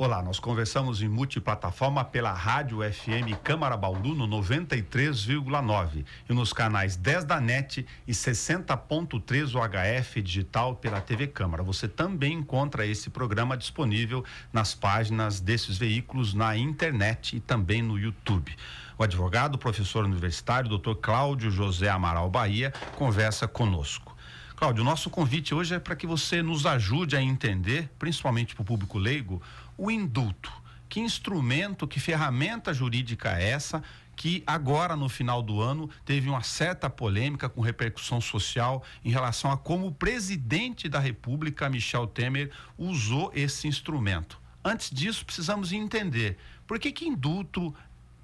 Olá, nós conversamos em multiplataforma pela rádio FM Câmara Bauru no 93,9 e nos canais 10 da NET e 60.3 UHF digital pela TV Câmara. Você também encontra esse programa disponível nas páginas desses veículos na internet e também no YouTube. O advogado, professor universitário, Dr. Cláudio José Amaral Bahia, conversa conosco. Cláudio, nosso convite hoje é para que você nos ajude a entender, principalmente para o público leigo, o indulto. Que instrumento, que ferramenta jurídica é essa que agora no final do ano teve uma certa polêmica com repercussão social em relação a como o presidente da República, Michel Temer, usou esse instrumento. Antes disso, precisamos entender por que, que indulto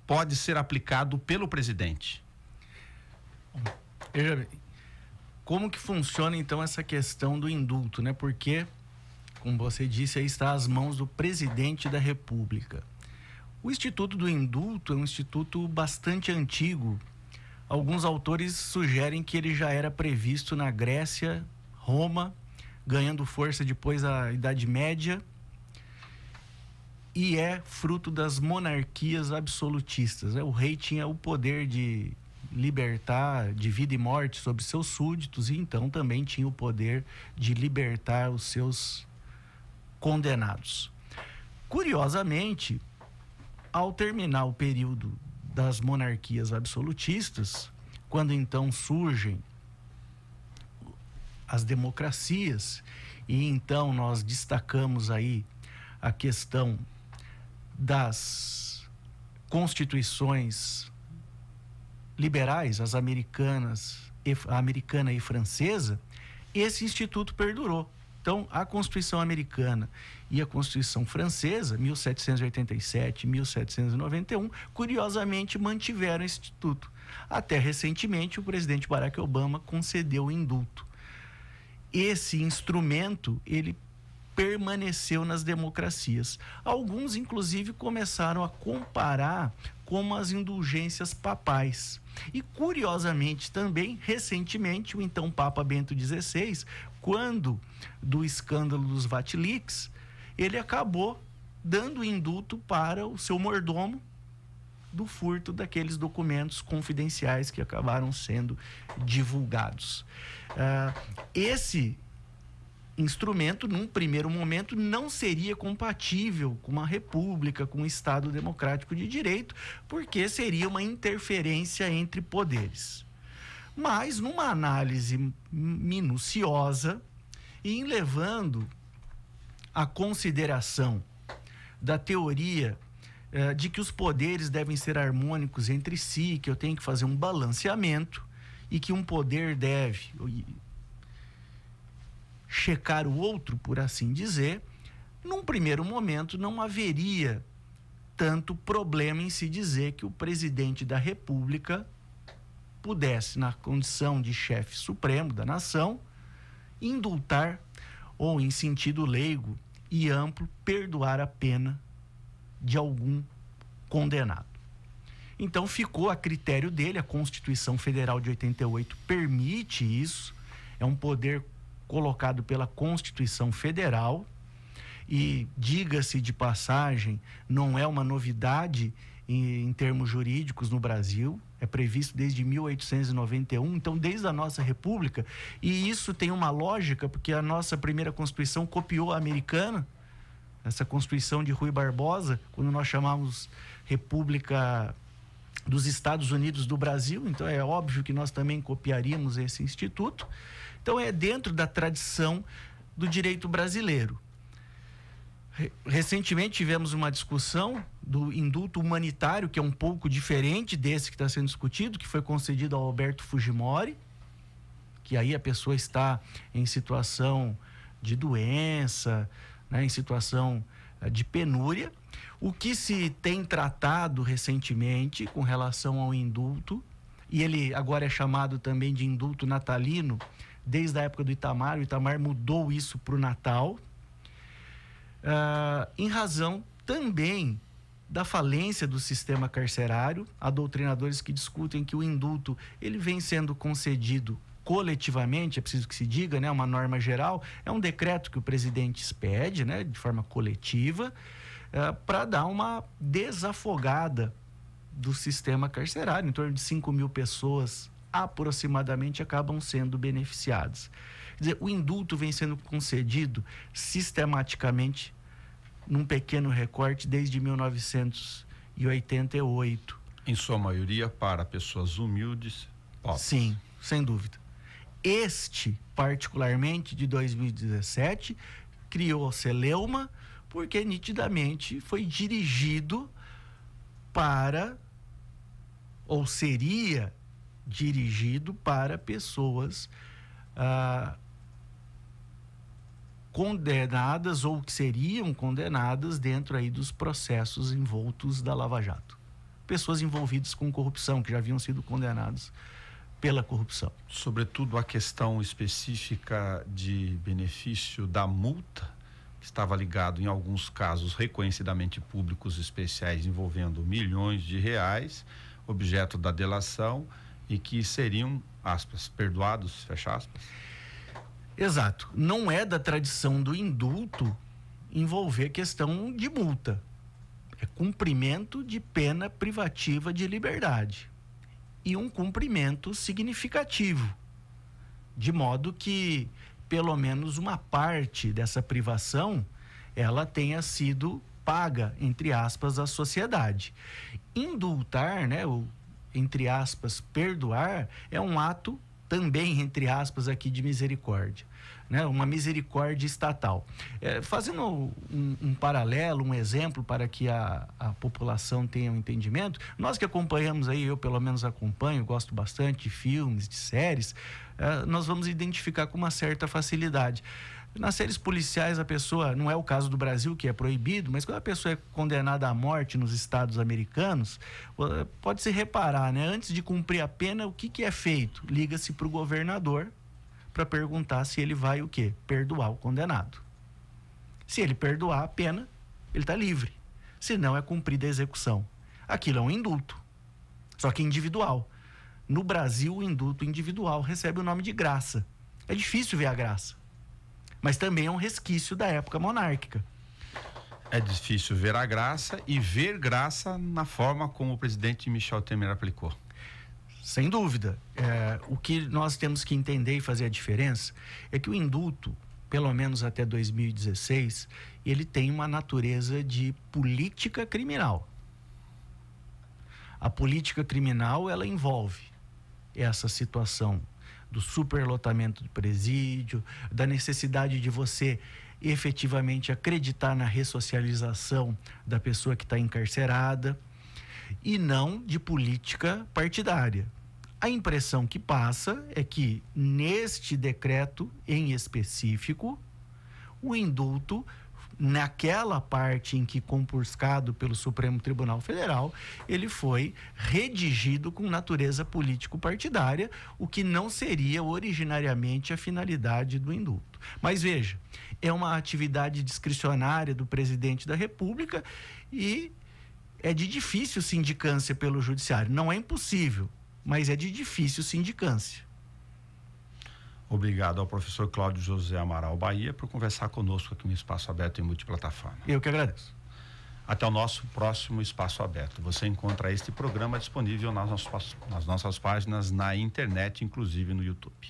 pode ser aplicado pelo presidente. Veja como que funciona então essa questão do indulto, né? Porque, como você disse, aí está às mãos do presidente da República. O Instituto do Indulto é um instituto bastante antigo. Alguns autores sugerem que ele já era previsto na Grécia, Roma, ganhando força depois da Idade Média e é fruto das monarquias absolutistas. Né? O rei tinha o poder de libertar de vida e morte sobre seus súditos e então também tinha o poder de libertar os seus condenados. Curiosamente, ao terminar o período das monarquias absolutistas, quando então surgem as democracias, e então nós destacamos aí a questão das constituições liberais, as americanas, a americana e francesa, esse instituto perdurou. Então, a Constituição americana e a Constituição francesa, 1787 e 1791, curiosamente mantiveram o instituto. Até recentemente, o presidente Barack Obama concedeu o indulto. Esse instrumento, ele permaneceu nas democracias. Alguns, inclusive, começaram a comparar como as indulgências papais. E curiosamente também, recentemente, o então Papa Bento XVI, quando do escândalo dos Vatilix, ele acabou dando indulto para o seu mordomo do furto daqueles documentos confidenciais que acabaram sendo divulgados. Uh, esse instrumento, num primeiro momento, não seria compatível com uma república, com um Estado democrático de direito, porque seria uma interferência entre poderes. Mas, numa análise minuciosa e levando a consideração da teoria eh, de que os poderes devem ser harmônicos entre si, que eu tenho que fazer um balanceamento e que um poder deve checar o outro, por assim dizer, num primeiro momento não haveria tanto problema em se dizer que o presidente da República pudesse, na condição de chefe supremo da nação, indultar ou, em sentido leigo e amplo, perdoar a pena de algum condenado. Então ficou a critério dele, a Constituição Federal de 88 permite isso, é um poder colocado pela Constituição Federal e diga-se de passagem, não é uma novidade em, em, termos jurídicos no Brasil, é previsto desde 1891, então desde a nossa República, e isso tem uma lógica, porque a nossa primeira Constituição copiou a americana, essa Constituição de Rui Barbosa, quando nós chamamos República dos Estados Unidos do Brasil, então é óbvio que nós também copiaríamos esse instituto. Então é dentro da tradição do direito brasileiro. Recentemente tivemos uma discussão do indulto humanitário, que é um pouco diferente desse que está sendo discutido, que foi concedido ao Alberto Fujimori, que aí a pessoa está em situação de doença, né, em situação de penúria. O que se tem tratado recentemente com relação ao indulto, e ele agora é chamado também de indulto natalino, desde a época do Itamar, o Itamar mudou isso para o Natal, uh, em razão também da falência do sistema carcerário, há doutrinadores que discutem que o indulto ele vem sendo concedido coletivamente, é preciso que se diga, né, uma norma geral, é um decreto que o presidente expede, né, de forma coletiva, é, eh, para dar uma desafogada do sistema carcerário. Em torno de 5 mil pessoas aproximadamente acabam sendo beneficiadas. Quer dizer, o indulto vem sendo concedido sistematicamente num pequeno recorte desde 1988. Em sua maioria para pessoas humildes, pobres. Sim, sem dúvida. Este, particularmente de 2017, criou o celeuma porque nitidamente foi dirigido para ou seria dirigido para pessoas ah, condenadas ou que seriam condenadas dentro aí dos processos envoltos da Lava Jato. Pessoas envolvidas com corrupção que já haviam sido condenadas pela corrupção. Sobretudo a questão específica de benefício da multa, que estava ligado em alguns casos reconhecidamente públicos especiais envolvendo milhões de reais, objeto da delação e que seriam, aspas, perdoados, fecha aspas. Exato. Não é da tradição do indulto envolver questão de multa. É cumprimento de pena privativa de liberdade e um cumprimento significativo. De modo que pelo menos uma parte dessa privação ela tenha sido paga, entre aspas, à sociedade. Indultar, né, ou, entre aspas, perdoar, é um ato também, entre aspas, aqui de misericórdia. Né? Uma misericórdia estatal. É, fazendo um, um, paralelo, um exemplo para que a, a população tenha um entendimento, nós que acompanhamos aí, eu pelo menos acompanho, gosto bastante de filmes, de séries, é, nós vamos identificar com uma certa facilidade. Nas séries policiais, a pessoa, não é o caso do Brasil, que é proibido, mas quando a pessoa é condenada à morte nos estados americanos, pode-se reparar, né? Antes de cumprir a pena, o que, que é feito? Liga-se para o governador para perguntar se ele vai o quê? Perdoar o condenado. Se ele perdoar a pena, ele está livre. Se não, é cumprida a execução. Aquilo é um indulto, só que individual. No Brasil, o indulto individual recebe o nome de graça. É difícil ver a graça mas também é um resquício da época monárquica. É difícil ver a graça e ver graça na forma como o presidente Michel Temer aplicou. Sem dúvida. É, o que nós temos que entender e fazer a diferença é que o indulto, pelo menos até 2016, ele tem uma natureza de política criminal. A política criminal ela envolve essa situação do superlotamento do presídio, da necessidade de você efetivamente acreditar na ressocialização da pessoa que está encarcerada e não de política partidária. A impressão que passa é que neste decreto em específico, o indulto naquela parte em que compurcado pelo Supremo Tribunal Federal, ele foi redigido com natureza político-partidária, o que não seria originariamente a finalidade do indulto. Mas veja, é uma atividade discricionária do presidente da República e é de difícil sindicância pelo judiciário. Não é impossível, mas é de difícil sindicância. Obrigado ao professor Cláudio José Amaral Bahia por conversar conosco aqui no Espaço Aberto e Multiplataforma. Eu que agradeço. Até o nosso próximo Espaço Aberto. Você encontra este programa disponível nas nossas, nas nossas páginas na internet, inclusive no YouTube.